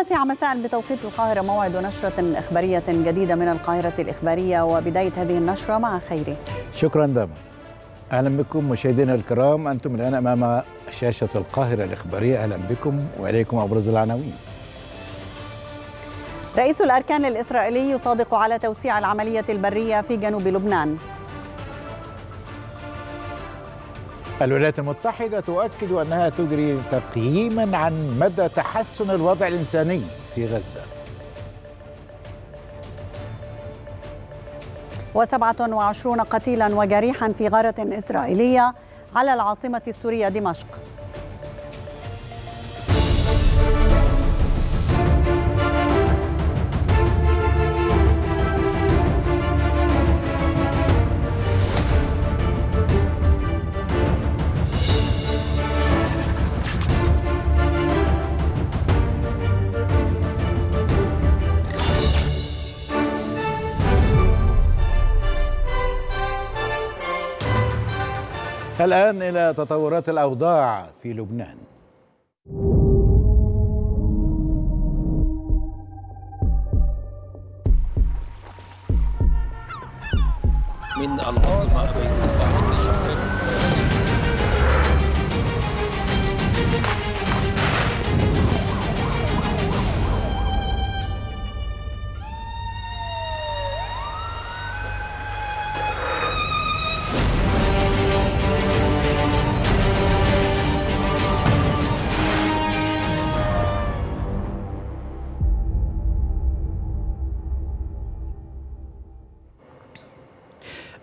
التاسعة مساء بتوقيت القاهرة موعد نشرة إخبارية جديدة من القاهرة الإخبارية وبداية هذه النشرة مع خيري شكرا داما أهلا بكم مشاهدينا الكرام أنتم الآن أمام شاشة القاهرة الإخبارية أهلا بكم وإليكم أبرز العناوين رئيس الأركان الإسرائيلي يصادق على توسيع العملية البرية في جنوب لبنان الولايات المتحدة تؤكد أنها تجري تقييما عن مدى تحسن الوضع الإنساني في غزة وسبعة وعشرون قتيلا وجريحا في غارة إسرائيلية على العاصمة السورية دمشق الآن إلى تطورات الأوضاع في لبنان من العاصمة بيروت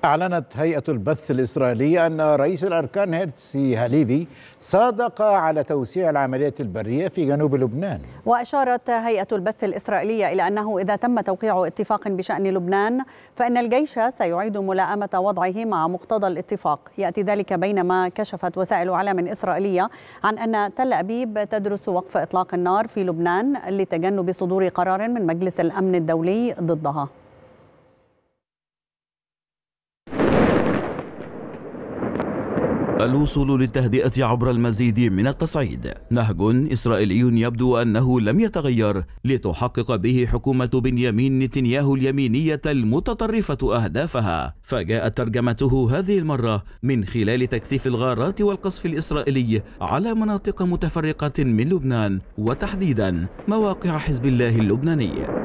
أعلنت هيئة البث الإسرائيلية أن رئيس الأركان هيرتسي هاليفي صادق على توسيع العمليات البرية في جنوب لبنان وأشارت هيئة البث الإسرائيلية إلى أنه إذا تم توقيع اتفاق بشأن لبنان فإن الجيش سيعيد ملاءمة وضعه مع مقتضى الاتفاق يأتي ذلك بينما كشفت وسائل أعلام إسرائيلية عن أن تل أبيب تدرس وقف إطلاق النار في لبنان لتجنب صدور قرار من مجلس الأمن الدولي ضدها الوصول للتهدئة عبر المزيد من التصعيد نهج إسرائيلي يبدو أنه لم يتغير لتحقق به حكومة بنيامين نتنياهو اليمينية المتطرفة أهدافها فجاءت ترجمته هذه المرة من خلال تكثيف الغارات والقصف الإسرائيلي على مناطق متفرقة من لبنان وتحديدا مواقع حزب الله اللبناني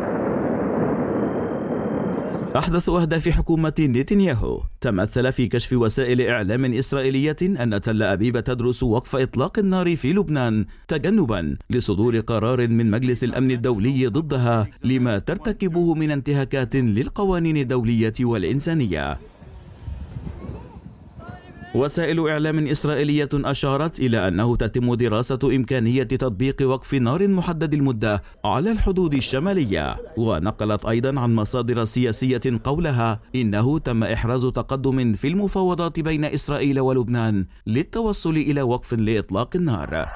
أحدث أهداف حكومة نتنياهو تمثل في كشف وسائل إعلام إسرائيلية أن تل أبيب تدرس وقف إطلاق النار في لبنان تجنبا لصدور قرار من مجلس الأمن الدولي ضدها لما ترتكبه من انتهاكات للقوانين الدولية والإنسانية وسائل إعلام إسرائيلية أشارت إلى أنه تتم دراسة إمكانية تطبيق وقف نار محدد المدة على الحدود الشمالية ونقلت أيضا عن مصادر سياسية قولها إنه تم إحراز تقدم في المفاوضات بين إسرائيل ولبنان للتوصل إلى وقف لإطلاق النار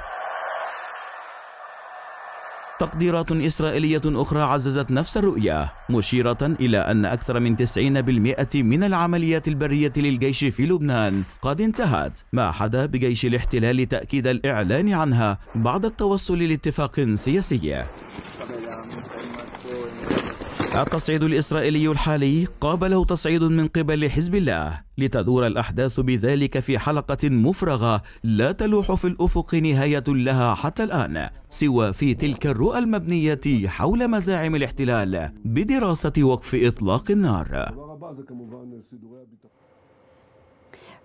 تقديرات إسرائيلية أخرى عززت نفس الرؤية مشيرة إلى أن أكثر من 90% من العمليات البرية للجيش في لبنان قد انتهت ما حدا بجيش الاحتلال تأكيد الإعلان عنها بعد التوصل لاتفاق سياسي التصعيد الإسرائيلي الحالي قابله تصعيد من قبل حزب الله لتدور الأحداث بذلك في حلقة مفرغة لا تلوح في الأفق نهاية لها حتى الآن سوى في تلك الرؤى المبنية حول مزاعم الاحتلال بدراسة وقف إطلاق النار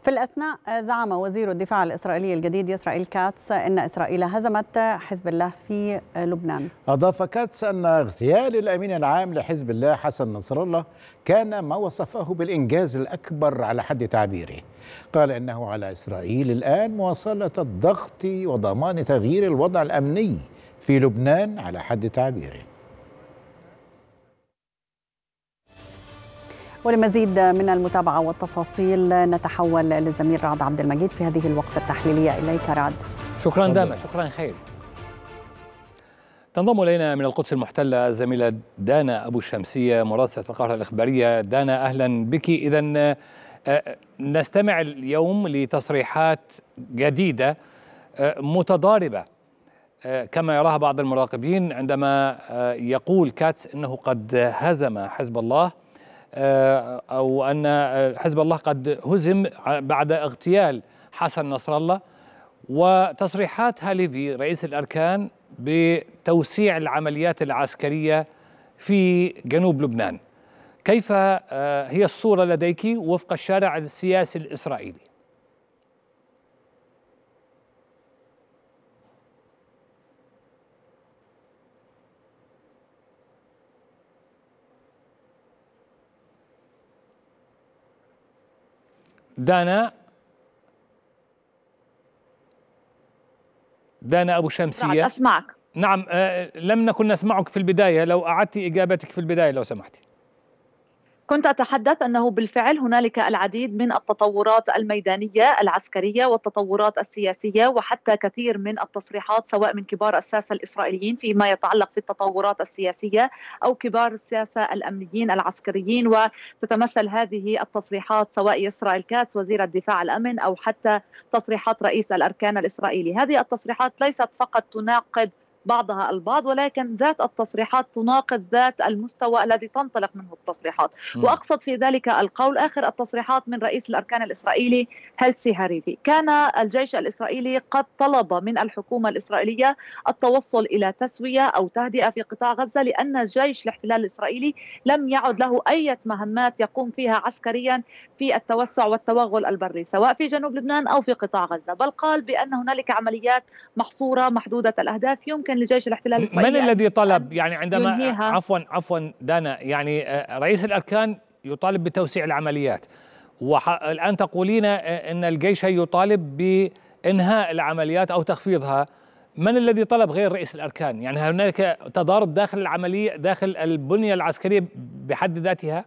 في الأثناء آه، زعم وزير الدفاع الإسرائيلي الجديد إسرائيل كاتس أن إسرائيل هزمت حزب الله في آه، لبنان أضاف كاتس أن اغتيال الأمين العام لحزب الله حسن نصر الله كان ما وصفه بالإنجاز الأكبر على حد تعبيره قال إنه على إسرائيل الآن مواصلة الضغط وضمان تغيير الوضع الأمني في لبنان على حد تعبيره ولمزيد من المتابعة والتفاصيل نتحول للزميل رعد عبد المجيد في هذه الوقفة التحليلية إليك رعد شكرا داما شكرا خير تنضم إلينا من القدس المحتلة الزميلة دانا أبو الشمسية مراسلة القاهرة الإخبارية دانا أهلا بك إذا آه، نستمع اليوم لتصريحات جديدة آه، متضاربة آه، كما يراها بعض المراقبين عندما يقول كاتس أنه قد هزم حزب الله آه، أو أن آه، حزب الله قد هزم بعد اغتيال حسن نصر الله وتصريحات هاليفي رئيس الأركان بتوسيع العمليات العسكرية في جنوب لبنان كيف آه، هي الصورة لديك وفق الشارع السياسي الإسرائيلي دانا دانا أبو شمسية نعم أسمعك نعم آه، لم نكن نسمعك في البداية لو أعدت إجابتك في البداية لو سمحتي كنت أتحدث أنه بالفعل هنالك العديد من التطورات الميدانية العسكرية والتطورات السياسية وحتى كثير من التصريحات سواء من كبار الساسة الإسرائيليين فيما يتعلق في التطورات السياسية أو كبار الساسة الأمنيين العسكريين وتتمثل هذه التصريحات سواء إسرائيل كاتس وزير الدفاع الأمن أو حتى تصريحات رئيس الأركان الإسرائيلي هذه التصريحات ليست فقط تناقض بعضها البعض ولكن ذات التصريحات تناقض ذات المستوى الذي تنطلق منه التصريحات م. وأقصد في ذلك القول آخر التصريحات من رئيس الأركان الإسرائيلي هلسي هاريفي كان الجيش الإسرائيلي قد طلب من الحكومة الإسرائيلية التوصل إلى تسوية أو تهدئة في قطاع غزة لأن جيش الاحتلال الإسرائيلي لم يعد له أي مهمات يقوم فيها عسكريا في التوسع والتوغل البري سواء في جنوب لبنان أو في قطاع غزة بل قال بأن هنالك عمليات محصورة محدودة الأهداف يمكن يمكن لجيش الاحتلال الاسرائيلي من الذي طلب يعني عندما ينهيها. عفوا عفوا دانا يعني آه، رئيس الاركان يطالب بتوسيع العمليات والان تقولين آه، ان الجيش يطالب بانهاء العمليات او تخفيضها من الذي طلب غير رئيس الاركان يعني هناك تضارب داخل العمليه داخل البنيه العسكريه بحد ذاتها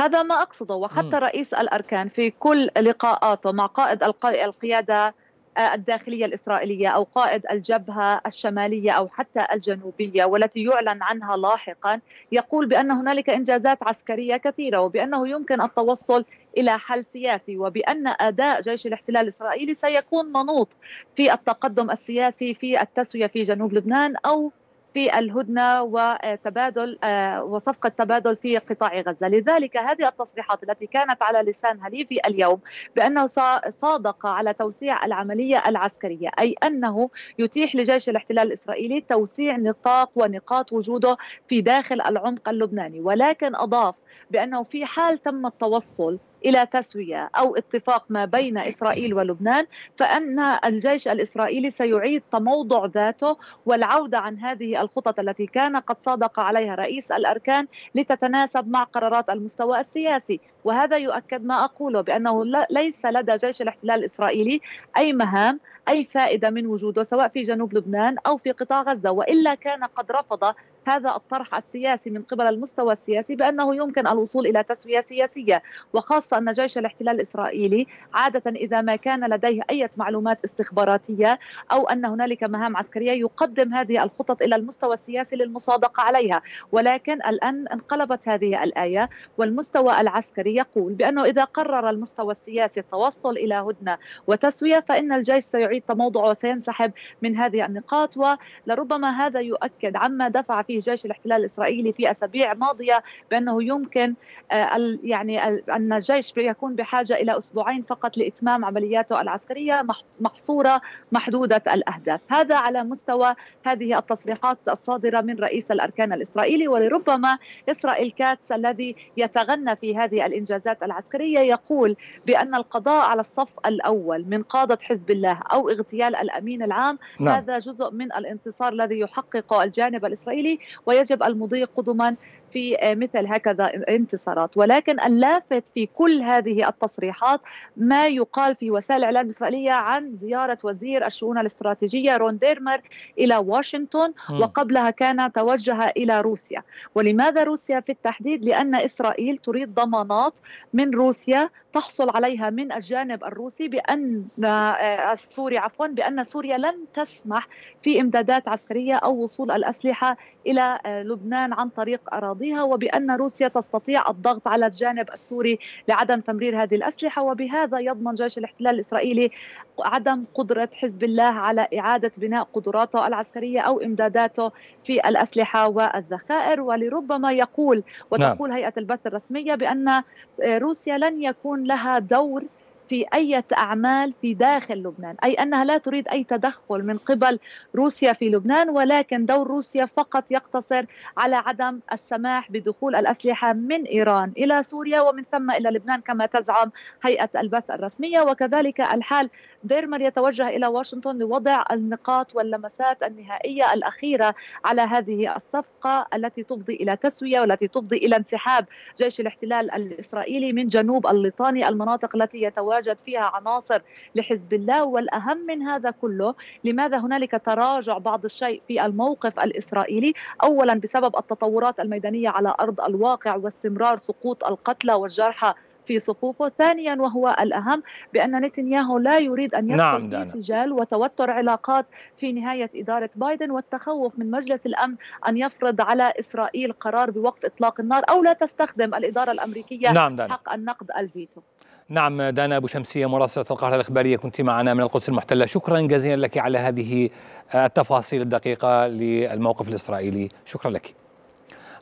هذا ما اقصده وحتى م. رئيس الاركان في كل لقاءاته مع قائد القياده آه، الداخلية الإسرائيلية أو قائد الجبهة الشمالية أو حتى الجنوبية والتي يعلن عنها لاحقا يقول بأن هنالك إنجازات عسكرية كثيرة وبأنه يمكن التوصل إلى حل سياسي وبأن أداء جيش الاحتلال الإسرائيلي سيكون منوط في التقدم السياسي في التسوية في جنوب لبنان أو في الهدنه وتبادل آه، وصفقه تبادل في قطاع غزه، لذلك هذه التصريحات التي كانت على لسان هليفي اليوم بانه صادق على توسيع العمليه العسكريه، اي انه يتيح لجيش الاحتلال الاسرائيلي توسيع نطاق ونقاط وجوده في داخل العمق اللبناني، ولكن اضاف بأنه في حال تم التوصل الى تسويه او اتفاق ما بين اسرائيل ولبنان فان الجيش الاسرائيلي سيعيد تموضع ذاته والعوده عن هذه الخطط التي كان قد صادق عليها رئيس الاركان لتتناسب مع قرارات المستوى السياسي وهذا يؤكد ما اقوله بانه ليس لدى جيش الاحتلال الاسرائيلي اي مهام أي فائدة من وجوده سواء في جنوب لبنان أو في قطاع غزة وإلا كان قد رفض هذا الطرح السياسي من قبل المستوى السياسي بانه يمكن الوصول الى تسويه سياسيه وخاصه ان جيش الاحتلال الاسرائيلي عاده اذا ما كان لديه اي معلومات استخباراتيه او ان هنالك مهام عسكريه يقدم هذه الخطط الى المستوى السياسي للمصادقه عليها ولكن الان انقلبت هذه الايه والمستوى العسكري يقول بانه اذا قرر المستوى السياسي التوصل الى هدنه وتسويه فان الجيش سيعيد يعيد تموضعه وسينسحب من هذه النقاط ولربما هذا يؤكد عما دفع فيه جيش الاحتلال الاسرائيلي في اسابيع ماضيه بانه يمكن آه، يعني ان الجيش يكون بحاجه الى اسبوعين فقط لاتمام عملياته العسكريه محصوره محدوده الاهداف، هذا على مستوى هذه التصريحات الصادره من رئيس الاركان الاسرائيلي ولربما اسرائيل كاتس الذي يتغنى في هذه الانجازات العسكريه يقول بان القضاء على الصف الاول من قاده حزب الله او او اغتيال الامين العام نعم. هذا جزء من الانتصار الذي يحققه الجانب الاسرائيلي ويجب المضي قدما في آه، مثل هكذا انتصارات ولكن اللافت في كل هذه التصريحات ما يقال في وسائل الإعلام الإسرائيلية عن زيارة وزير الشؤون الاستراتيجية رون ديرمر إلى واشنطن وقبلها كان توجه إلى روسيا ولماذا روسيا في التحديد لأن إسرائيل تريد ضمانات من روسيا تحصل عليها من الجانب الروسي بأن السوري آه، آه، عفوا بأن سوريا لن تسمح في إمدادات عسكرية أو وصول الأسلحة إلى لبنان عن طريق أراضي أراضيها وبأن روسيا تستطيع الضغط على الجانب السوري لعدم تمرير هذه الأسلحة وبهذا يضمن جيش الاحتلال الإسرائيلي عدم قدرة حزب الله على إعادة بناء قدراته العسكرية أو إمداداته في الأسلحة والذخائر ولربما يقول وتقول نعم. هيئة البث الرسمية بأن آه، روسيا لن يكون لها دور في أي أعمال في داخل لبنان أي أنها لا تريد أي تدخل من قبل روسيا في لبنان ولكن دور روسيا فقط يقتصر على عدم السماح بدخول الأسلحة من إيران إلى سوريا ومن ثم إلى لبنان كما تزعم هيئة البث الرسمية وكذلك الحال ديرمر يتوجه إلى واشنطن لوضع النقاط واللمسات النهائية الأخيرة على هذه الصفقة التي تفضي إلى تسوية والتي تفضي إلى انسحاب جيش الاحتلال الإسرائيلي من جنوب الليطاني المناطق التي يتواجه تتواجد فيها عناصر لحزب الله والاهم من هذا كله لماذا هنالك تراجع بعض الشيء في الموقف الاسرائيلي اولا بسبب التطورات الميدانيه على ارض الواقع واستمرار سقوط القتلى والجرحى في صفوفه ثانيا وهو الأهم بأن نتنياهو لا يريد أن يدخل نعم في سجال وتوتر علاقات في نهاية إدارة بايدن والتخوف من مجلس الأمن أن يفرض على إسرائيل قرار بوقف إطلاق النار أو لا تستخدم الإدارة الأمريكية نعم حق النقد الفيتو نعم دانا أبو شمسية مراسلة القاهرة الإخبارية كنت معنا من القدس المحتلة شكرا جزيلا لك على هذه آه، التفاصيل الدقيقة للموقف الإسرائيلي شكرا لك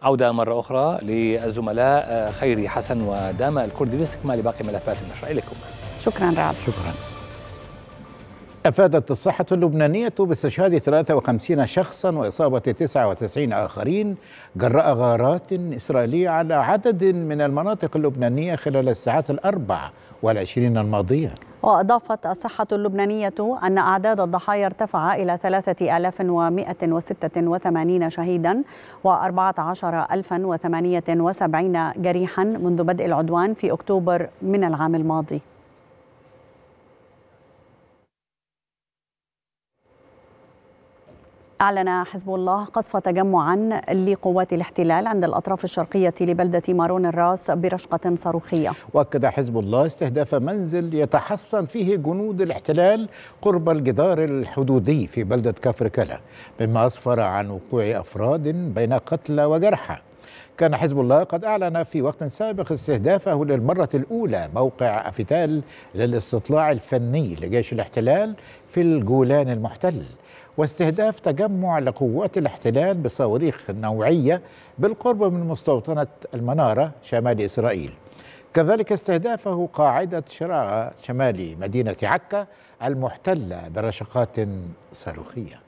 عودة مرة أخرى للزملاء آه، خيري حسن وداما الكردي لاستكمال باقي ملفات النشر إليكم شكرا رعد شكرا أفادت الصحة اللبنانية باستشهاد 53 شخصا وإصابة 99 آخرين جراء غارات إسرائيلية على عدد من المناطق اللبنانية خلال الساعات الأربع والعشرين الماضية وأضافت الصحة اللبنانية أن أعداد الضحايا ارتفع إلى 3186 شهيدا و14078 جريحا منذ بدء العدوان في أكتوبر من العام الماضي أعلن حزب الله قصف تجمعا لقوات الاحتلال عند الأطراف الشرقية لبلدة مارون الراس برشقة صاروخية وأكد حزب الله استهداف منزل يتحصن فيه جنود الاحتلال قرب الجدار الحدودي في بلدة كفر كلا مما أسفر عن وقوع أفراد بين قتلى وجرحى كان حزب الله قد أعلن في وقت سابق استهدافه للمرة الأولى موقع أفتال للاستطلاع الفني لجيش الاحتلال في الجولان المحتل واستهداف تجمع لقوات الاحتلال بصواريخ نوعية بالقرب من مستوطنة المنارة شمال إسرائيل كذلك استهدافه قاعدة شراعة شمال مدينة عكا المحتلة برشقات صاروخية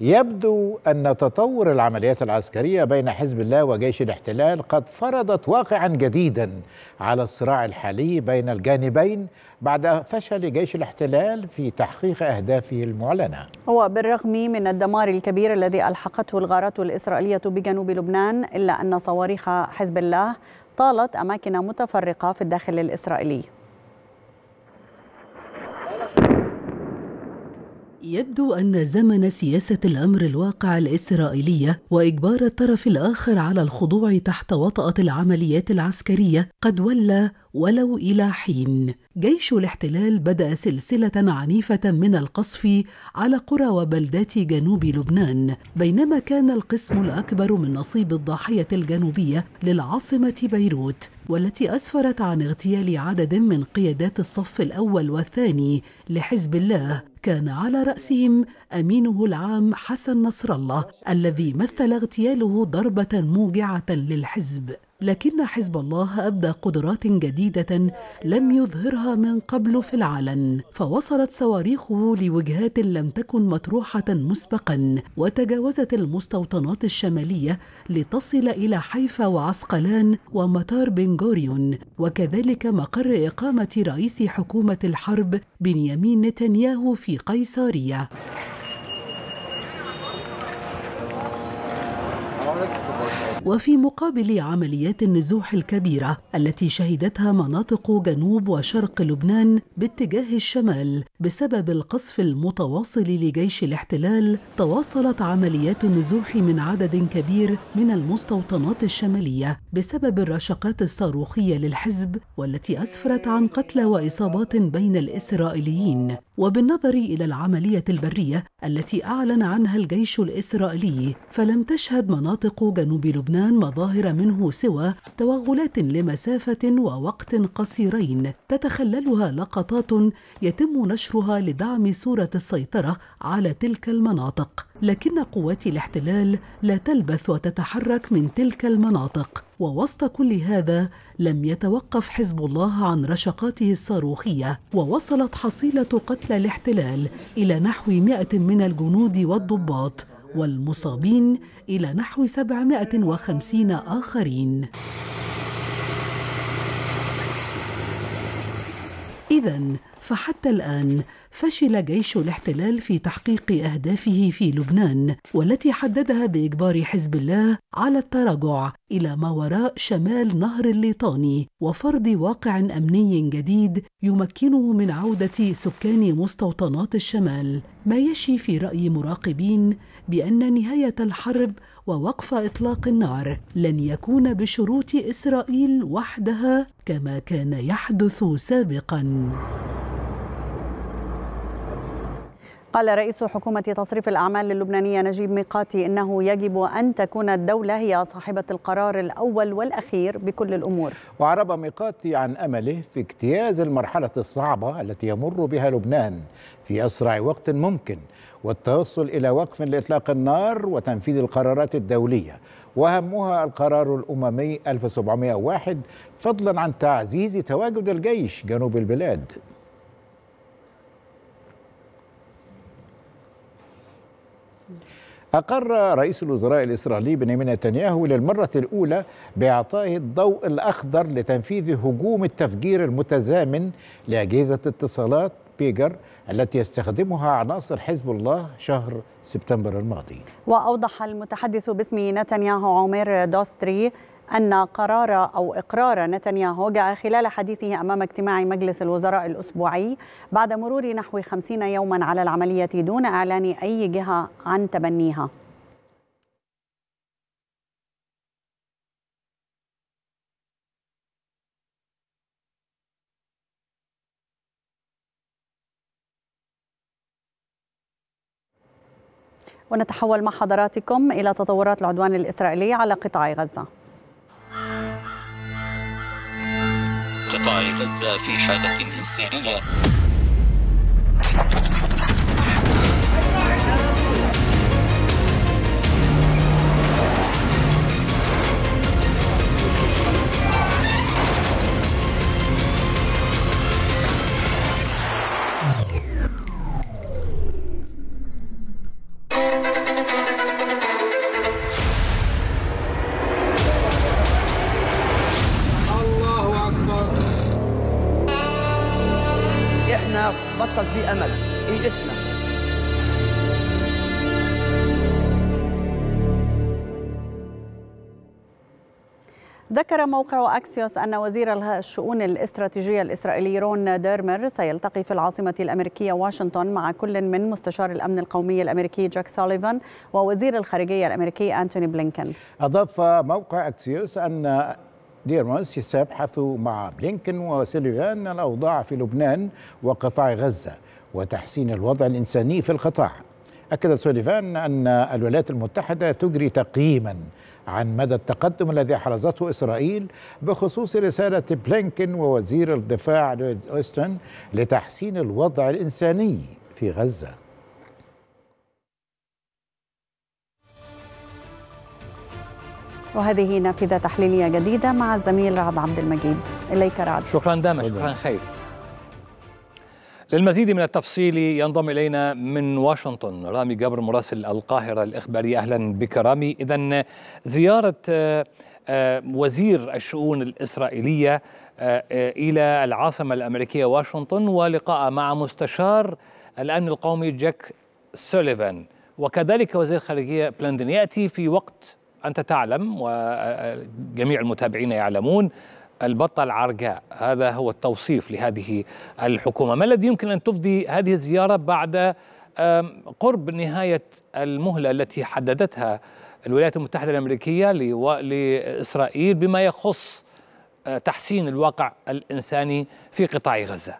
يبدو أن تطور العمليات العسكرية بين حزب الله وجيش الاحتلال قد فرضت واقعا جديدا على الصراع الحالي بين الجانبين بعد فشل جيش الاحتلال في تحقيق أهدافه المعلنة وبالرغم من الدمار الكبير الذي ألحقته الغارات الإسرائيلية بجنوب لبنان إلا أن صواريخ حزب الله طالت أماكن متفرقة في الداخل الإسرائيلي يبدو أن زمن سياسة الأمر الواقع الإسرائيلية وإجبار الطرف الآخر على الخضوع تحت وطأة العمليات العسكرية قد ولى ولو إلى حين. جيش الاحتلال بدأ سلسلة عنيفة من القصف على قرى وبلدات جنوب لبنان، بينما كان القسم الأكبر من نصيب الضاحية الجنوبية للعاصمة بيروت، والتي أسفرت عن اغتيال عدد من قيادات الصف الأول والثاني لحزب الله كان على رأسهم أمينه العام حسن نصر الله الذي مثل اغتياله ضربة موجعة للحزب لكن حزب الله أبدى قدرات جديدة لم يظهرها من قبل في العلن فوصلت صواريخه لوجهات لم تكن مطروحة مسبقا وتجاوزت المستوطنات الشمالية لتصل إلى حيفا وعسقلان ومطار بن غوريون وكذلك مقر إقامة رئيس حكومة الحرب بنيامين نتنياهو في قيصرية وفي مقابل عمليات النزوح الكبيرة التي شهدتها مناطق جنوب وشرق لبنان باتجاه الشمال بسبب القصف المتواصل لجيش الاحتلال تواصلت عمليات النزوح من عدد كبير من المستوطنات الشمالية بسبب الرشقات الصاروخية للحزب والتي أسفرت عن قتلى وإصابات بين الإسرائيليين وبالنظر إلى العملية البرية التي أعلن عنها الجيش الإسرائيلي فلم تشهد مناطق جنوب لبنان مظاهر منه سوى توغلات لمسافة ووقت قصيرين تتخللها لقطات يتم نشرها لدعم صورة السيطرة على تلك المناطق لكن قوات الاحتلال لا تلبث وتتحرك من تلك المناطق ووسط كل هذا لم يتوقف حزب الله عن رشقاته الصاروخية ووصلت حصيلة قتلى الاحتلال إلى نحو 100 من الجنود والضباط والمصابين إلى نحو 750 آخرين إذا فحتى الآن فشل جيش الاحتلال في تحقيق أهدافه في لبنان والتي حددها بإجبار حزب الله على التراجع إلى ما وراء شمال نهر الليطاني وفرض واقع أمني جديد يمكنه من عودة سكان مستوطنات الشمال ما يشي في رأي مراقبين بأن نهاية الحرب ووقف إطلاق النار لن يكون بشروط إسرائيل وحدها كما كان يحدث سابقا قال رئيس حكومة تصريف الأعمال اللبنانية نجيب ميقاتي إنه يجب أن تكون الدولة هي صاحبة القرار الأول والأخير بكل الأمور وعرب ميقاتي عن أمله في اجتياز المرحلة الصعبة التي يمر بها لبنان في أسرع وقت ممكن والتوصل إلى وقف لإطلاق النار وتنفيذ القرارات الدولية وهمها القرار الأممي 1701 فضلا عن تعزيز تواجد الجيش جنوب البلاد أقر رئيس الوزراء الإسرائيلي بنيامين نتنياهو للمرة الأولى بإعطائه الضوء الأخضر لتنفيذ هجوم التفجير المتزامن لأجهزة اتصالات بيجر التي يستخدمها عناصر حزب الله شهر سبتمبر الماضي وأوضح المتحدث باسم نتنياهو عمير دوستري أن قرار أو إقرار نتنياهو جاء خلال حديثه أمام اجتماع مجلس الوزراء الأسبوعي بعد مرور نحو خمسين يوما على العملية دون إعلان أي جهة عن تبنيها ونتحول مع حضراتكم إلى تطورات العدوان الإسرائيلي على قطاع غزة قطاع غزة في حالة هستيرية ذكر موقع أكسيوس أن وزير الشؤون الاستراتيجية الإسرائيلي رون ديرمر سيلتقي في العاصمة الأمريكية واشنطن مع كل من مستشار الأمن القومي الأمريكي جاك سوليفان ووزير الخارجية الأمريكي أنتوني بلينكن أضاف موقع أكسيوس أن ديرمر سيبحث مع بلينكن وسيليان الأوضاع في لبنان وقطاع غزة وتحسين الوضع الإنساني في القطاع أكد سوليفان أن الولايات المتحدة تجري تقييما عن مدى التقدم الذي أحرزته إسرائيل بخصوص رسالة بلينكن ووزير الدفاع لويد أوستن لتحسين الوضع الإنساني في غزة وهذه نافذة تحليلية جديدة مع الزميل رعد عبد المجيد إليك رعد شكرا داما شكرا خير للمزيد من التفصيل ينضم إلينا من واشنطن رامي جبر مراسل القاهرة الإخبارية أهلا بك رامي إذا زيارة آه، آه، وزير الشؤون الإسرائيلية آه، إلى العاصمة الأمريكية واشنطن ولقاء مع مستشار الأمن القومي جاك سوليفان وكذلك وزير الخارجية بلندن يأتي في وقت أنت تعلم وجميع المتابعين يعلمون البطة العرجاء هذا هو التوصيف لهذه الحكومة ما الذي يمكن أن تفضي هذه الزيارة بعد قرب نهاية المهلة التي حددتها الولايات المتحدة الأمريكية لإسرائيل بما يخص آه، تحسين الواقع الإنساني في قطاع غزة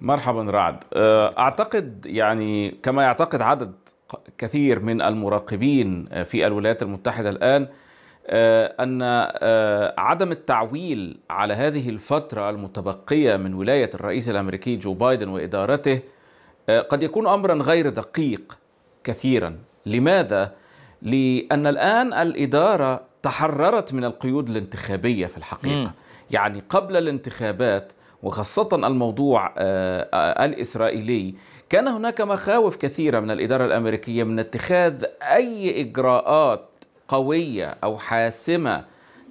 مرحبا رعد آه، أعتقد يعني كما يعتقد عدد كثير من المراقبين آه، في الولايات المتحدة الآن آه، أن آه، عدم التعويل على هذه الفترة المتبقية من ولاية الرئيس الأمريكي جو بايدن وإدارته قد يكون أمرا غير دقيق كثيرا لماذا؟ لأن الآن الإدارة تحررت من القيود الانتخابية في الحقيقة م. يعني قبل الانتخابات وخاصة الموضوع الإسرائيلي كان هناك مخاوف كثيرة من الإدارة الأمريكية من اتخاذ أي إجراءات قوية أو حاسمة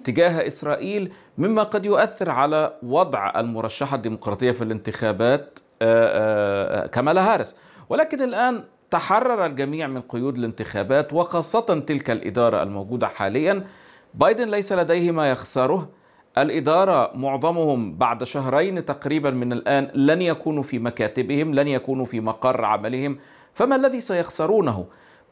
تجاه إسرائيل مما قد يؤثر على وضع المرشحة الديمقراطية في الانتخابات آه، آه، آه، كمالا هارس ولكن الآن تحرر الجميع من قيود الانتخابات وخاصة تلك الإدارة الموجودة حاليا بايدن ليس لديه ما يخسره الإدارة معظمهم بعد شهرين تقريبا من الآن لن يكونوا في مكاتبهم لن يكونوا في مقر عملهم فما الذي سيخسرونه؟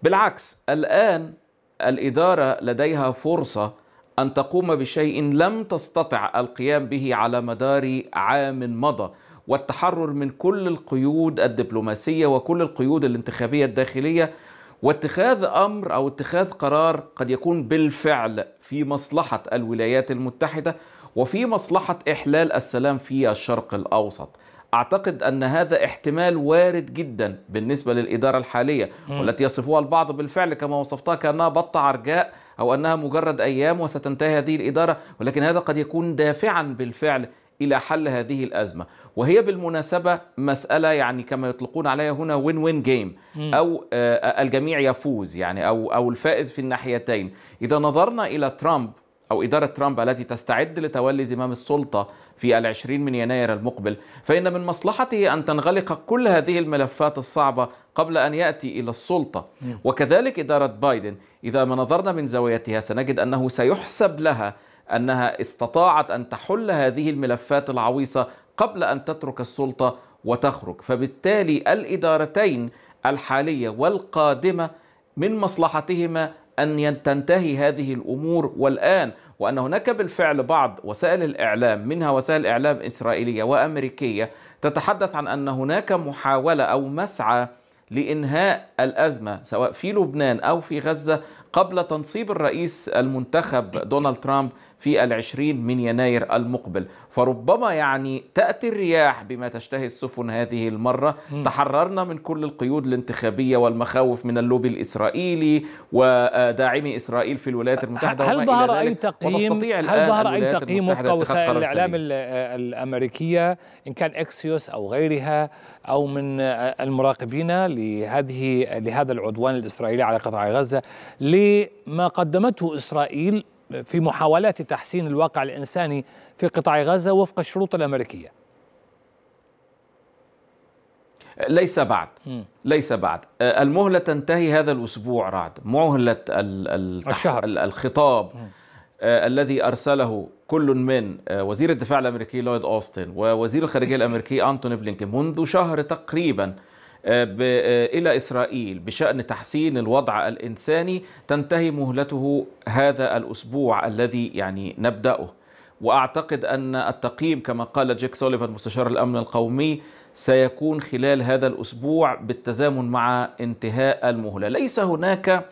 بالعكس الآن الإدارة لديها فرصة أن تقوم بشيء لم تستطع القيام به على مدار عام مضى والتحرر من كل القيود الدبلوماسية وكل القيود الانتخابية الداخلية واتخاذ امر او اتخاذ قرار قد يكون بالفعل في مصلحه الولايات المتحده وفي مصلحه احلال السلام في الشرق الاوسط. اعتقد ان هذا احتمال وارد جدا بالنسبه للاداره الحاليه والتي يصفها البعض بالفعل كما وصفتها كانها بطه عرجاء او انها مجرد ايام وستنتهي هذه الاداره ولكن هذا قد يكون دافعا بالفعل إلى حل هذه الأزمة وهي بالمناسبة مسألة يعني كما يطلقون عليها هنا وين وين جيم أو آه، الجميع يفوز يعني أو, أو الفائز في الناحيتين إذا نظرنا إلى ترامب أو إدارة ترامب التي تستعد لتولي زمام السلطة في العشرين من يناير المقبل فإن من مصلحته أن تنغلق كل هذه الملفات الصعبة قبل أن يأتي إلى السلطة وكذلك إدارة بايدن إذا ما نظرنا من زاويتها سنجد أنه سيحسب لها أنها استطاعت أن تحل هذه الملفات العويصة قبل أن تترك السلطة وتخرج فبالتالي الإدارتين الحالية والقادمة من مصلحتهما أن تنتهي هذه الأمور والآن وأن هناك بالفعل بعض وسائل الإعلام منها وسائل إعلام إسرائيلية وأمريكية تتحدث عن أن هناك محاولة أو مسعى لإنهاء الأزمة سواء في لبنان أو في غزة قبل تنصيب الرئيس المنتخب دونالد ترامب في العشرين من يناير المقبل فربما يعني تأتي الرياح بما تشتهي السفن هذه المرة م. تحررنا من كل القيود الانتخابية والمخاوف من اللوبي الإسرائيلي وداعمي إسرائيل في الولايات المتحدة هل ظهر أي تقييم هل ظهر أي تقييم وفق وسائل الإعلام الأمريكية إن كان إكسيوس أو غيرها أو من المراقبين لهذه لهذا العدوان الإسرائيلي على قطاع غزة لما قدمته إسرائيل في محاولات تحسين الواقع الإنساني في قطاع غزة وفق الشروط الأمريكية ليس بعد ليس بعد آه، المهلة تنتهي هذا الأسبوع رعد مهلة الشهر. الخطاب آه، الذي أرسله كل من آه، وزير الدفاع الأمريكي لويد أوستن ووزير الخارجية الأمريكي أنتوني بلينكن منذ شهر تقريباً آه، آه، إلى إسرائيل بشأن تحسين الوضع الإنساني تنتهي مهلته هذا الأسبوع الذي يعني نبدأه وأعتقد أن التقييم كما قال جيك سوليفان مستشار الأمن القومي سيكون خلال هذا الأسبوع بالتزامن مع انتهاء المهلة ليس هناك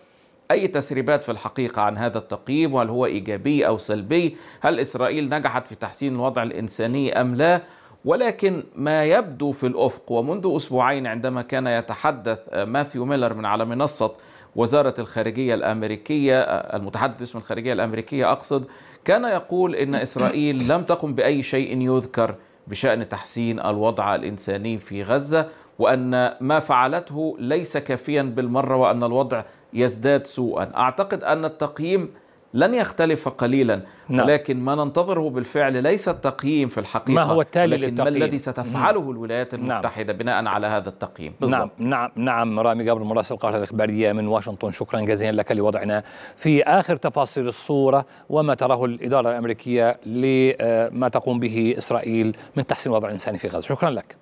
أي تسريبات في الحقيقة عن هذا التقييم وهل هو إيجابي أو سلبي هل إسرائيل نجحت في تحسين الوضع الإنساني أم لا ولكن ما يبدو في الأفق ومنذ أسبوعين عندما كان يتحدث آه، ماثيو ميلر من على منصة وزارة الخارجية الأمريكية آه، المتحدث باسم الخارجية الأمريكية أقصد كان يقول إن إسرائيل لم تقم بأي شيء يذكر بشأن تحسين الوضع الإنساني في غزة وأن ما فعلته ليس كافيا بالمرة وأن الوضع يزداد سوءا أعتقد أن التقييم لن يختلف قليلا نعم. لكن ما ننتظره بالفعل ليس التقييم في الحقيقة ما هو التالي لكن للتقييم. ما الذي ستفعله نعم. الولايات المتحدة نعم. بناء على هذا التقييم نعم. بالضبط. نعم نعم نعم رامي قبل مراسل القاهرة الإخبارية من واشنطن شكرا جزيلا لك لوضعنا في آخر تفاصيل الصورة وما تراه الإدارة الأمريكية لما تقوم به إسرائيل من تحسين الوضع الإنساني في غزة شكرا لك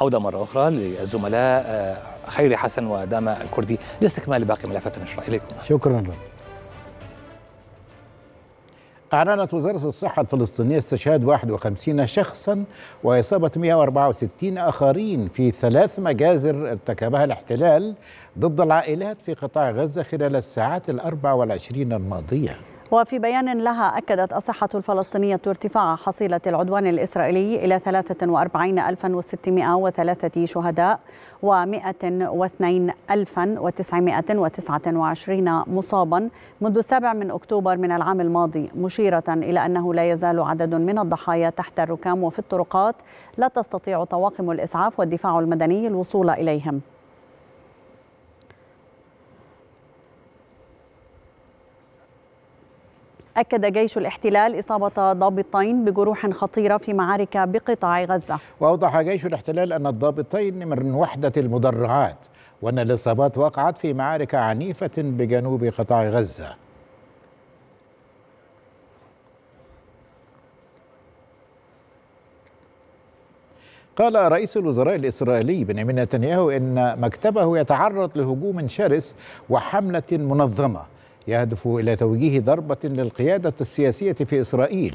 عودة مرة أخرى للزملاء آه، خيري حسن وداما الكردي لاستكمال باقي ملفات إليكم شكرا لك أعلنت وزارة الصحة الفلسطينية استشهاد 51 شخصا وإصابة 164 آخرين في ثلاث مجازر ارتكبها الاحتلال ضد العائلات في قطاع غزة خلال الساعات الأربع والعشرين الماضية وفي بيان لها أكدت الصحة الفلسطينية ارتفاع حصيلة العدوان الإسرائيلي إلى 43603 شهداء و102929 مصابا منذ 7 من أكتوبر من العام الماضي مشيرة إلى أنه لا يزال عدد من الضحايا تحت الركام وفي الطرقات لا تستطيع طواقم الإسعاف والدفاع المدني الوصول إليهم أكد جيش الاحتلال إصابة ضابطين بجروح خطيرة في معارك بقطاع غزة وأوضح جيش الاحتلال أن الضابطين من وحدة المدرعات وأن الإصابات وقعت في معارك عنيفة بجنوب قطاع غزة قال رئيس الوزراء الإسرائيلي بنيامين نتنياهو إن مكتبه يتعرض لهجوم شرس وحملة منظمة يهدف إلى توجيه ضربة للقيادة السياسية في إسرائيل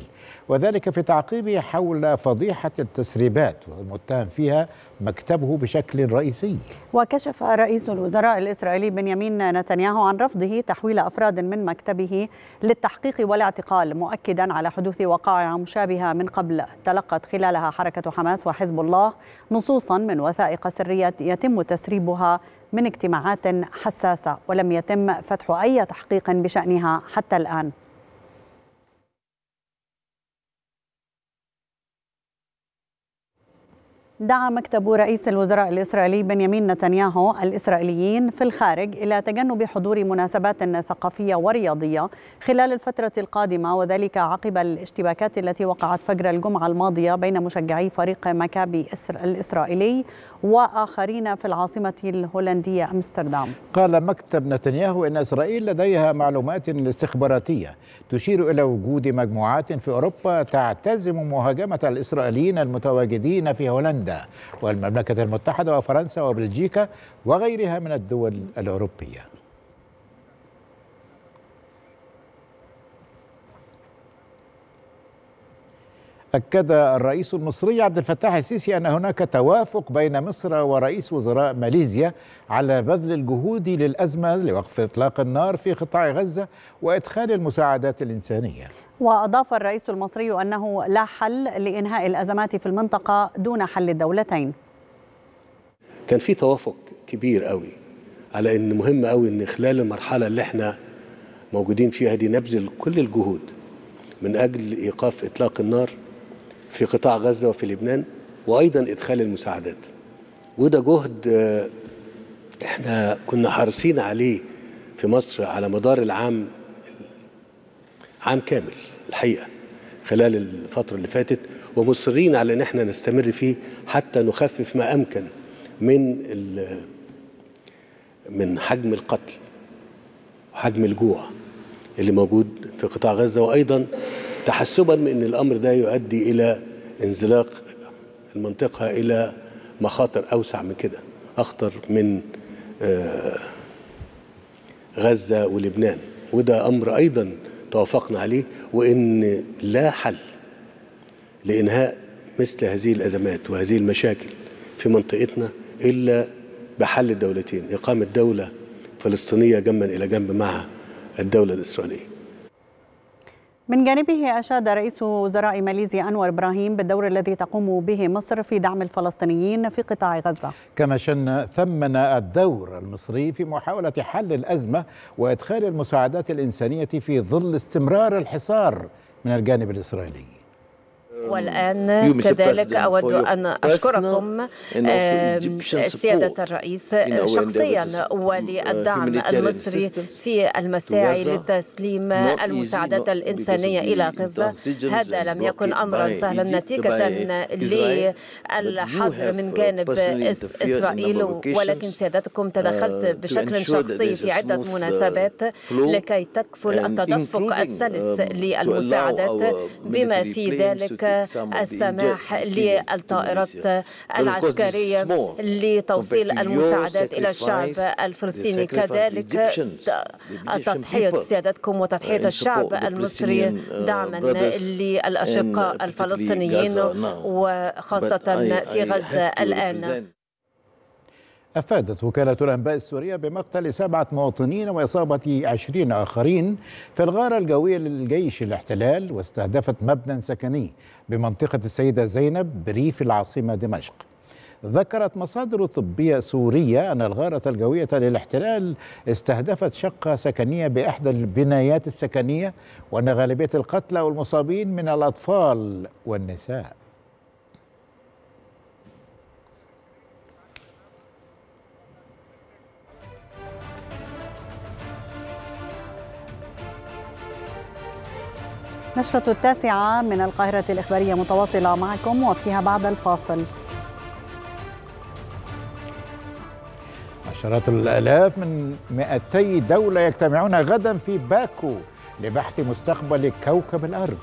وذلك في تعقيبه حول فضيحة التسريبات والمتهم فيها مكتبه بشكل رئيسي وكشف رئيس الوزراء الإسرائيلي بنيامين نتنياهو عن رفضه تحويل أفراد من مكتبه للتحقيق والاعتقال مؤكدا على حدوث وقائع مشابهة من قبل تلقت خلالها حركة حماس وحزب الله نصوصا من وثائق سرية يتم تسريبها من اجتماعات حساسة ولم يتم فتح أي تحقيق بشأنها حتى الآن دعا مكتب رئيس الوزراء الإسرائيلي بنيامين نتنياهو الإسرائيليين في الخارج إلى تجنب حضور مناسبات ثقافية ورياضية خلال الفترة القادمة وذلك عقب الاشتباكات التي وقعت فجر الجمعة الماضية بين مشجعي فريق مكابي الإسرائيلي وآخرين في العاصمة الهولندية أمستردام قال مكتب نتنياهو إن إسرائيل لديها معلومات استخباراتية تشير إلى وجود مجموعات في أوروبا تعتزم مهاجمة الإسرائيليين المتواجدين في هولندا هولندا والمملكة المتحدة وفرنسا وبلجيكا وغيرها من الدول الأوروبية أكد الرئيس المصري عبد الفتاح السيسي أن هناك توافق بين مصر ورئيس وزراء ماليزيا على بذل الجهود للأزمة لوقف إطلاق النار في قطاع غزة وإدخال المساعدات الإنسانية وأضاف الرئيس المصري أنه لا حل لإنهاء الأزمات في المنطقة دون حل الدولتين كان في توافق كبير قوي على أن مهم قوي أن خلال المرحلة اللي احنا موجودين فيها دي نبذل كل الجهود من أجل إيقاف إطلاق النار في قطاع غزة وفي لبنان وأيضا إدخال المساعدات وده جهد آه، احنا كنا حريصين عليه في مصر على مدار العام عام كامل الحقيقة خلال الفترة اللي فاتت ومصرين على ان احنا نستمر فيه حتى نخفف ما امكن من من حجم القتل وحجم الجوع اللي موجود في قطاع غزة وأيضا تحسبا من ان الامر ده يؤدي الى انزلاق المنطقه الى مخاطر اوسع من كده اخطر من آه، غزه ولبنان وده امر ايضا توافقنا عليه وان لا حل لانهاء مثل هذه الازمات وهذه المشاكل في منطقتنا الا بحل الدولتين اقامه دوله فلسطينيه جنبا الى جنب مع الدوله الاسرائيليه من جانبه أشاد رئيس وزراء ماليزيا أنور إبراهيم بالدور الذي تقوم به مصر في دعم الفلسطينيين في قطاع غزة كما شن ثمن الدور المصري في محاولة حل الأزمة وإدخال المساعدات الإنسانية في ظل استمرار الحصار من الجانب الإسرائيلي والآن كذلك أود أن أشكركم سيادة الرئيس شخصيا وللدعم المصري في المساعي لتسليم المساعدات الإنسانية إلى غزة هذا لم يكن أمرا سهلا نتيجة للحظر من uh, جانب إسرائيل ولكن سيادتكم uh, تدخلت بشكل شخصي في عدة uh, مناسبات لكي تكفل التدفق السلس um, للمساعدات بما في ذلك السماح للطائرات العسكرية لتوصيل المساعدات إلى الشعب الفلسطيني كذلك تضحية سيادتكم uh, وتضحية الشعب المصري uh, دعما للأشقاء الفلسطينيين وخاصة في غزة الآن أفادت وكالة الأنباء السورية بمقتل سبعة مواطنين وإصابة عشرين آخرين في الغارة الجوية للجيش الاحتلال واستهدفت مبنى سكني بمنطقة السيدة زينب بريف العاصمة دمشق ذكرت مصادر طبية سورية أن الغارة الجوية للاحتلال استهدفت شقة سكنية بإحدى البنايات السكنية وأن غالبية القتلى والمصابين من الأطفال والنساء نشرة التاسعة من القاهرة الإخبارية متواصلة معكم وفيها بعد الفاصل عشرات الآلاف من 200 دولة يجتمعون غدا في باكو لبحث مستقبل كوكب الأرض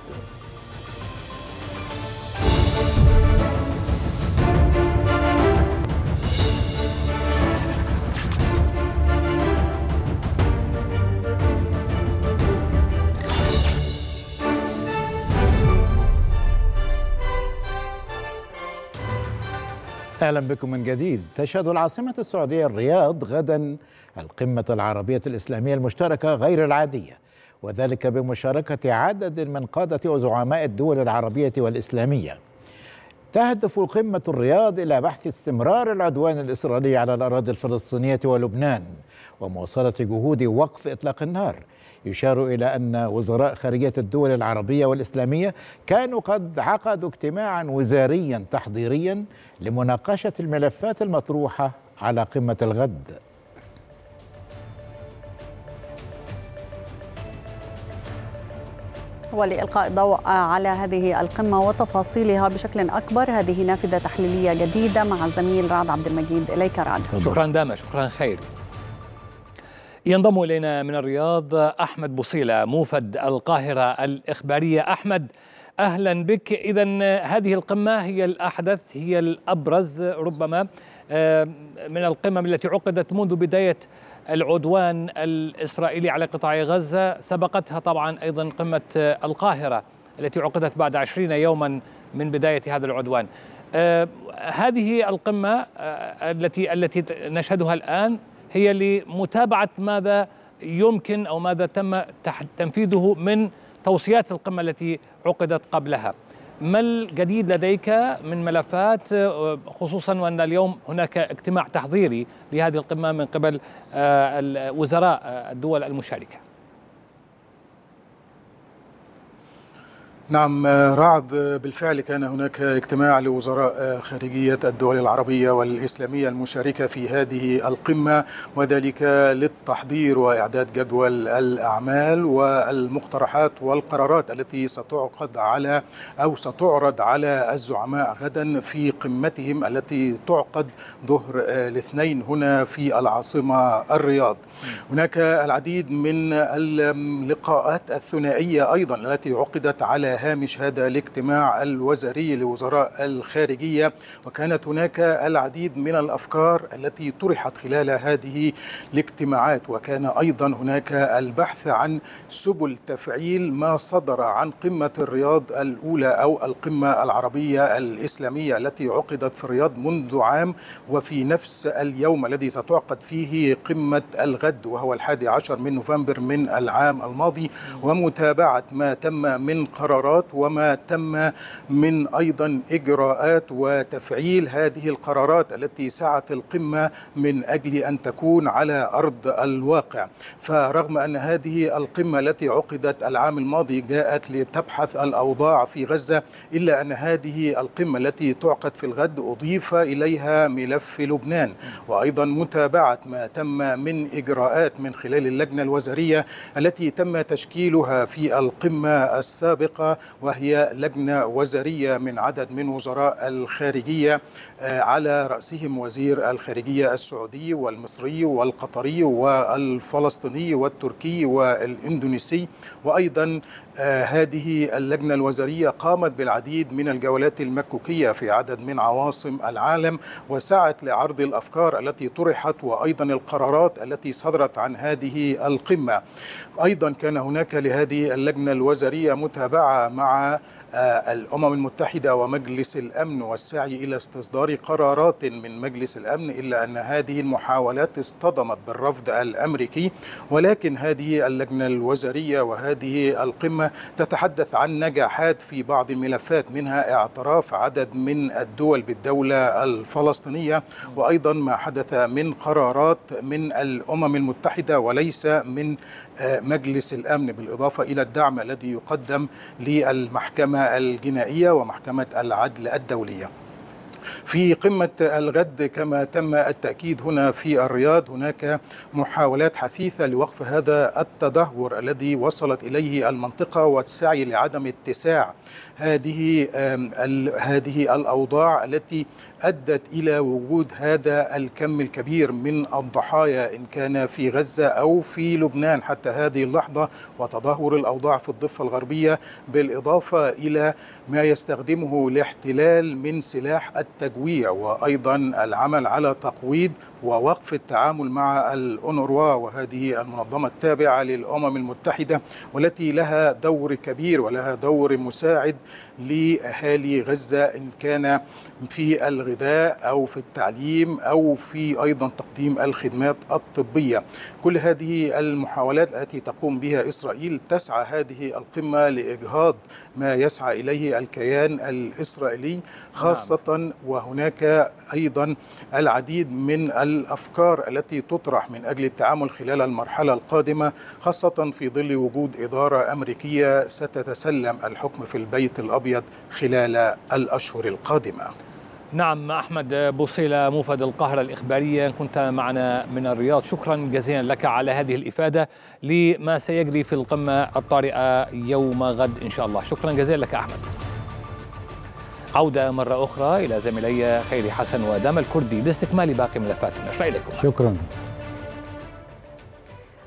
اهلا بكم من جديد تشهد العاصمه السعوديه الرياض غدا القمه العربيه الاسلاميه المشتركه غير العاديه وذلك بمشاركه عدد من قاده وزعماء الدول العربيه والاسلاميه تهدف القمه الرياض الى بحث استمرار العدوان الاسرائيلي على الاراضي الفلسطينيه ولبنان ومواصله جهود وقف اطلاق النار يشار إلى أن وزراء خارجية الدول العربية والإسلامية كانوا قد عقدوا اجتماعا وزاريا تحضيريا لمناقشة الملفات المطروحة على قمة الغد ولإلقاء الضوء على هذه القمة وتفاصيلها بشكل أكبر هذه نافذة تحليلية جديدة مع الزميل رعد عبد المجيد إليك رعد شكرا داما شكرا خير ينضم إلينا من الرياض أحمد بوصيلة موفد القاهرة الإخبارية أحمد أهلا بك إذا هذه القمة هي الأحدث هي الأبرز ربما آه، من القمم التي عقدت منذ بداية العدوان الإسرائيلي على قطاع غزة سبقتها طبعا أيضا قمة القاهرة التي عقدت بعد عشرين يوما من بداية هذا العدوان آه، هذه القمة آه، التي التي نشهدها الآن هي لمتابعة ماذا يمكن أو ماذا تم تنفيذه من توصيات القمة التي عقدت قبلها ما الجديد لديك من ملفات آه، خصوصا وان اليوم هناك اجتماع تحضيري لهذه القمه من قبل آه، وزراء الدول المشاركه نعم آه، رعد آه، بالفعل كان هناك اجتماع لوزراء آه، خارجية الدول العربية والإسلامية المشاركة في هذه القمة وذلك للتحضير وإعداد جدول الأعمال والمقترحات والقرارات التي ستعقد على أو ستعرض على الزعماء غدا في قمتهم التي تعقد ظهر الاثنين هنا في العاصمة الرياض هناك العديد من اللقاءات الثنائية أيضا التي عقدت على هامش هذا الاجتماع الوزاري لوزراء الخارجية وكانت هناك العديد من الأفكار التي طرحت خلال هذه الاجتماعات وكان أيضا هناك البحث عن سبل تفعيل ما صدر عن قمة الرياض الأولى أو القمة العربية الإسلامية التي عقدت في الرياض منذ عام وفي نفس اليوم الذي ستعقد فيه قمة الغد وهو الحادي عشر من نوفمبر من العام الماضي ومتابعة ما تم من قرارات القرارات وما تم من أيضا إجراءات وتفعيل هذه القرارات التي سعت القمة من أجل أن تكون على أرض الواقع فرغم أن هذه القمة التي عقدت العام الماضي جاءت لتبحث الأوضاع في غزة إلا أن هذه القمة التي تعقد في الغد أضيف إليها ملف لبنان وأيضا متابعة ما تم من إجراءات من خلال اللجنة الوزارية التي تم تشكيلها في القمة السابقة وهي لجنة وزارية من عدد من وزراء الخارجية آه، على رأسهم وزير الخارجية السعودي والمصري والقطري والفلسطيني والتركي والإندونيسي وأيضا آه، هذه اللجنة الوزارية قامت بالعديد من الجولات المكوكية في عدد من عواصم العالم وسعت لعرض الأفكار التي طرحت وأيضا القرارات التي صدرت عن هذه القمة أيضا كان هناك لهذه اللجنة الوزارية متابعة مع آه، الأمم المتحدة ومجلس الأمن والسعي إلى استصدار قرارات من مجلس الأمن إلا أن هذه المحاولات اصطدمت بالرفض الأمريكي ولكن هذه اللجنة الوزارية وهذه القمة تتحدث عن نجاحات في بعض الملفات منها اعتراف عدد من الدول بالدولة الفلسطينية وأيضا ما حدث من قرارات من الأمم المتحدة وليس من مجلس الأمن بالإضافة إلى الدعم الذي يقدم للمحكمة الجنائية ومحكمة العدل الدولية في قمة الغد كما تم التأكيد هنا في الرياض هناك محاولات حثيثة لوقف هذا التدهور الذي وصلت إليه المنطقة والسعي لعدم اتساع هذه هذه الاوضاع التي ادت الى وجود هذا الكم الكبير من الضحايا ان كان في غزه او في لبنان حتى هذه اللحظه وتدهور الاوضاع في الضفه الغربيه بالاضافه الى ما يستخدمه الاحتلال من سلاح التجويع وايضا العمل على تقويض ووقف التعامل مع الأونروا وهذه المنظمة التابعة للأمم المتحدة والتي لها دور كبير ولها دور مساعد لأهالي غزة إن كان في الغذاء أو في التعليم أو في أيضا تقديم الخدمات الطبية كل هذه المحاولات التي تقوم بها إسرائيل تسعى هذه القمة لإجهاض ما يسعى إليه الكيان الإسرائيلي نعم. خاصة وهناك أيضا العديد من الافكار التي تطرح من اجل التعامل خلال المرحله القادمه خاصه في ظل وجود اداره امريكيه ستتسلم الحكم في البيت الابيض خلال الاشهر القادمه. نعم أحمد بوصيلة موفد القاهرة الإخبارية كنت معنا من الرياض شكرا جزيلا لك على هذه الإفادة لما سيجري في القمة الطارئة يوم غد إن شاء الله شكرا جزيلا لك أحمد عودة مرة أخرى إلى زميلي خيري حسن ودام الكردي لاستكمال باقي ملفات شكرا إليكم شكرا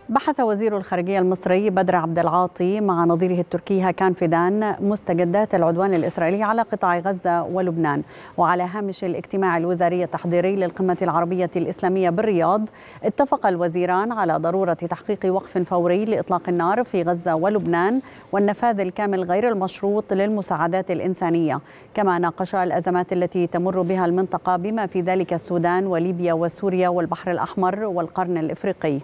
بحث وزير الخارجية المصري بدر عبد العاطي مع نظيره التركي هاكان فيدان مستجدات العدوان الإسرائيلي على قطاع غزة ولبنان وعلى هامش الاجتماع الوزاري التحضيري للقمة العربية الإسلامية بالرياض اتفق الوزيران على ضرورة تحقيق وقف فوري لإطلاق النار في غزة ولبنان والنفاذ الكامل غير المشروط للمساعدات الإنسانية كما ناقشا الأزمات التي تمر بها المنطقة بما في ذلك السودان وليبيا وسوريا والبحر الأحمر والقرن الإفريقي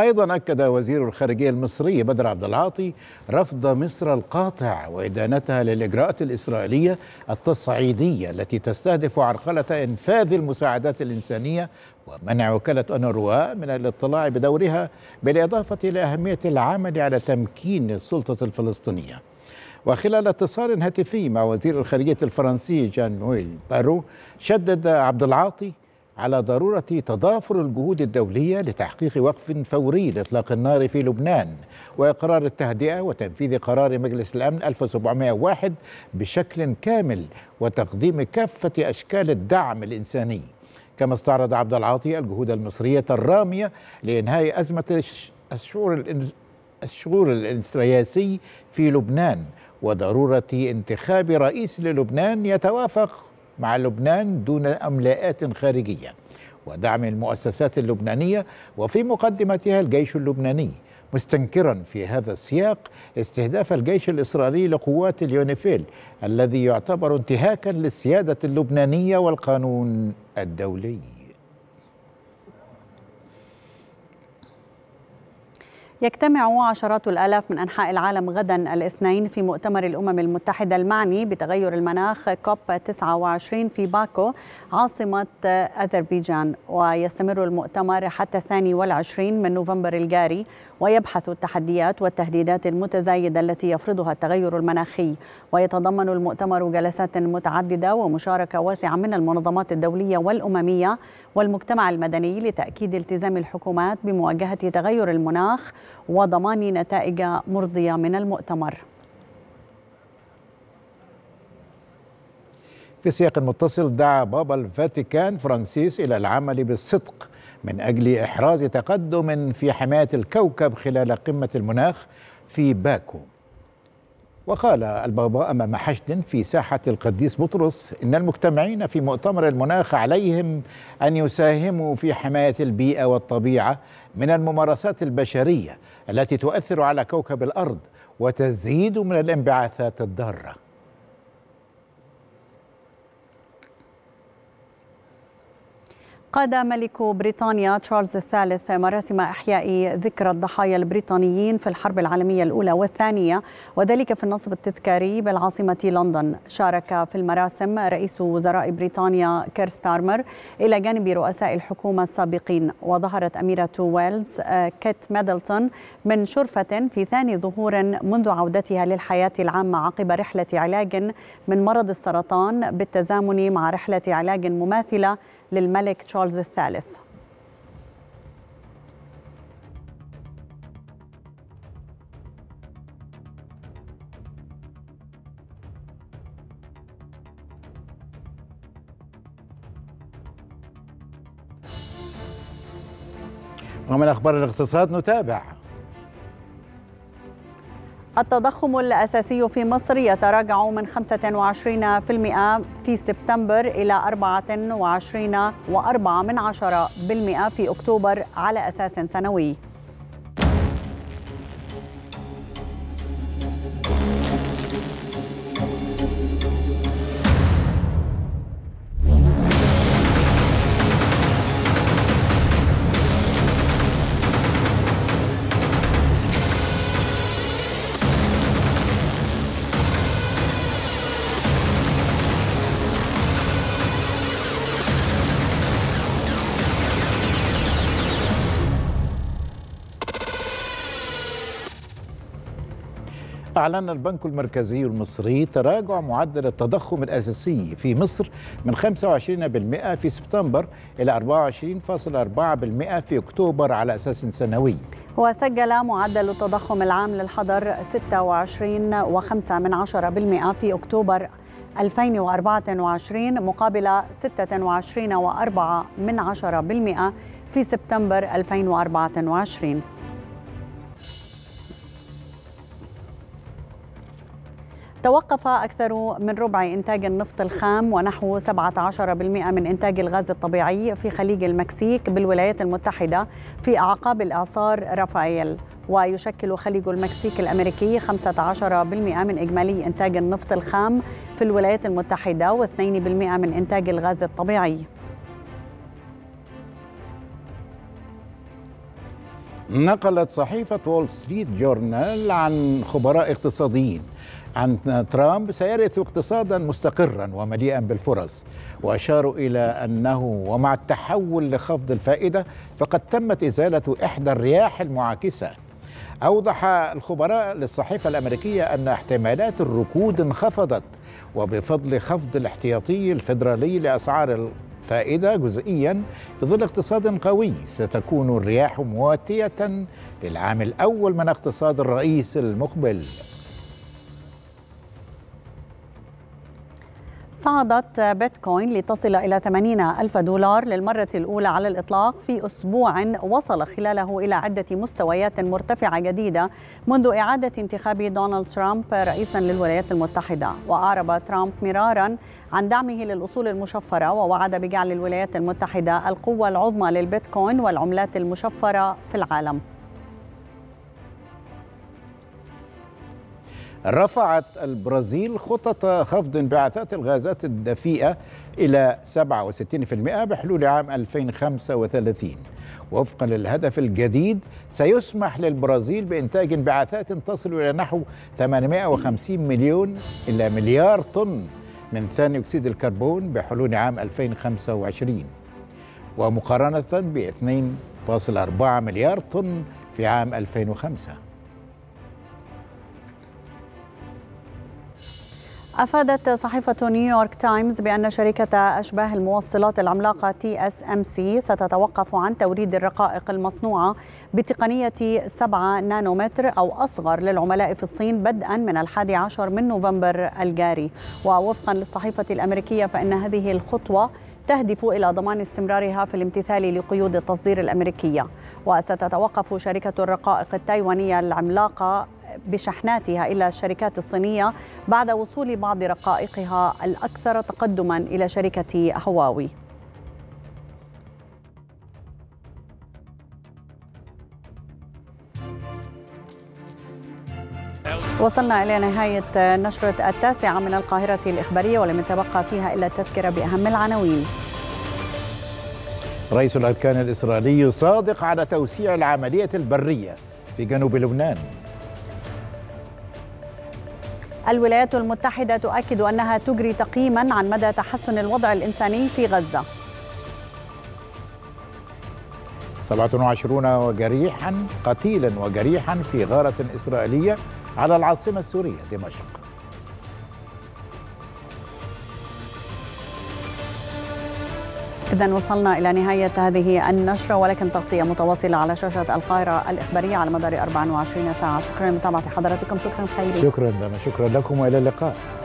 أيضا أكد وزير الخارجية المصري بدر عبد العاطي رفض مصر القاطع وإدانتها للإجراءات الإسرائيلية التصعيدية التي تستهدف عرقلة إنفاذ المساعدات الإنسانية ومنع وكالة أنروا من الاطلاع بدورها بالإضافة إلى أهمية العمل على تمكين السلطة الفلسطينية وخلال اتصال هاتفي مع وزير الخارجية الفرنسي جان نويل بارو شدد عبد العاطي على ضرورة تضافر الجهود الدولية لتحقيق وقف فوري لإطلاق النار في لبنان وإقرار التهدئة وتنفيذ قرار مجلس الأمن 1701 بشكل كامل وتقديم كافة أشكال الدعم الإنساني كما استعرض عبد العاطي الجهود المصرية الرامية لإنهاء أزمة الشعور الشعور الانسترياسي في لبنان وضرورة انتخاب رئيس للبنان يتوافق مع لبنان دون املاءات خارجيه ودعم المؤسسات اللبنانيه وفي مقدمتها الجيش اللبناني مستنكرا في هذا السياق استهداف الجيش الإسرائيلي لقوات اليونيفيل الذي يعتبر انتهاكا للسيادة اللبنانية والقانون الدولي يجتمع عشرات الآلاف من أنحاء العالم غدا الاثنين في مؤتمر الأمم المتحدة المعني بتغير المناخ كوب 29 في باكو عاصمة أذربيجان ويستمر المؤتمر حتى الثاني والعشرين من نوفمبر الجاري ويبحث التحديات والتهديدات المتزايدة التي يفرضها التغير المناخي ويتضمن المؤتمر جلسات متعددة ومشاركة واسعة من المنظمات الدولية والأممية والمجتمع المدني لتأكيد التزام الحكومات بمواجهة تغير المناخ وضمان نتائج مرضية من المؤتمر في سياق متصل دعا بابا الفاتيكان فرانسيس إلى العمل بالصدق من أجل إحراز تقدم في حماية الكوكب خلال قمة المناخ في باكو وقال البابا أمام حشد في ساحة القديس بطرس إن المجتمعين في مؤتمر المناخ عليهم أن يساهموا في حماية البيئة والطبيعة من الممارسات البشرية التي تؤثر على كوكب الأرض وتزيد من الانبعاثات الضارة قاد ملك بريطانيا تشارلز الثالث مراسم إحياء ذكرى الضحايا البريطانيين في الحرب العالمية الأولى والثانية وذلك في النصب التذكاري بالعاصمة لندن شارك في المراسم رئيس وزراء بريطانيا كير ستارمر إلى جانب رؤساء الحكومة السابقين وظهرت أميرة ويلز كيت ميدلتون من شرفة في ثاني ظهور منذ عودتها للحياة العامة عقب رحلة علاج من مرض السرطان بالتزامن مع رحلة علاج مماثلة للملك تشارلز الثالث ومن اخبار الاقتصاد نتابع التضخم الأساسي في مصر يتراجع من 25% في سبتمبر إلى 24.4% في أكتوبر على أساس سنوي أعلن البنك المركزي المصري تراجع معدل التضخم الأساسي في مصر من 25% في سبتمبر إلى 24.4% في أكتوبر على أساس سنوي وسجل معدل التضخم العام للحضر 26.5% في أكتوبر 2024 مقابل 26.4% في سبتمبر 2024 توقف أكثر من ربع إنتاج النفط الخام ونحو 17% من إنتاج الغاز الطبيعي في خليج المكسيك بالولايات المتحدة في أعقاب الإعصار رافائيل ويشكل خليج المكسيك الأمريكي 15% من إجمالي إنتاج النفط الخام في الولايات المتحدة و2% من إنتاج الغاز الطبيعي نقلت صحيفة وول ستريت جورنال عن خبراء اقتصاديين عن ترامب سيرث اقتصادا مستقرا ومليئا بالفرص واشاروا الى انه ومع التحول لخفض الفائده فقد تمت ازاله احدى الرياح المعاكسه أوضح الخبراء للصحيفة الأمريكية أن احتمالات الركود انخفضت وبفضل خفض الاحتياطي الفيدرالي لأسعار الفائدة جزئيا في ظل اقتصاد قوي ستكون الرياح مواتية للعام الأول من اقتصاد الرئيس المقبل صعدت بيتكوين لتصل إلى 80 ألف دولار للمرة الأولى على الإطلاق في أسبوع وصل خلاله إلى عدة مستويات مرتفعة جديدة منذ إعادة انتخاب دونالد ترامب رئيسا للولايات المتحدة وأعرب ترامب مرارا عن دعمه للأصول المشفرة ووعد بجعل الولايات المتحدة القوة العظمى للبيتكوين والعملات المشفرة في العالم رفعت البرازيل خطط خفض انبعاثات الغازات الدفيئة إلى 67% بحلول عام 2035 وفقا للهدف الجديد سيسمح للبرازيل بإنتاج انبعاثات تصل إلى نحو 850 مليون إلى مليار طن من ثاني أكسيد الكربون بحلول عام 2025 ومقارنة ب 2.4 مليار طن في عام 2005 أفادت صحيفة نيويورك تايمز بأن شركة أشباه الموصلات العملاقة تي اس ام سي ستتوقف عن توريد الرقائق المصنوعة بتقنية 7 نانومتر أو أصغر للعملاء في الصين بدءا من الحادي عشر من نوفمبر الجاري ووفقا للصحيفة الأمريكية فإن هذه الخطوة تهدف إلى ضمان استمرارها في الامتثال لقيود التصدير الأمريكية وستتوقف شركة الرقائق التايوانية العملاقة بشحناتها إلى الشركات الصينية بعد وصول بعض رقائقها الأكثر تقدما إلى شركة هواوي وصلنا إلى نهاية نشرة التاسعة من القاهرة الإخبارية ولم يتبقى فيها إلا التذكرة بأهم العناوين رئيس الأركان الإسرائيلي صادق على توسيع العملية البرية في جنوب لبنان الولايات المتحدة تؤكد أنها تجري تقييما عن مدى تحسن الوضع الإنساني في غزة 27 وجريحا قتيلا وجريحا في غارة إسرائيلية على العاصمة السورية دمشق إذا وصلنا إلى نهاية هذه النشرة ولكن تغطية متواصلة على شاشة القاهرة الإخبارية على مدار 24 ساعة شكرا لمتابعة حضراتكم شكرا خيري شكرا لنا شكرا لكم وإلى اللقاء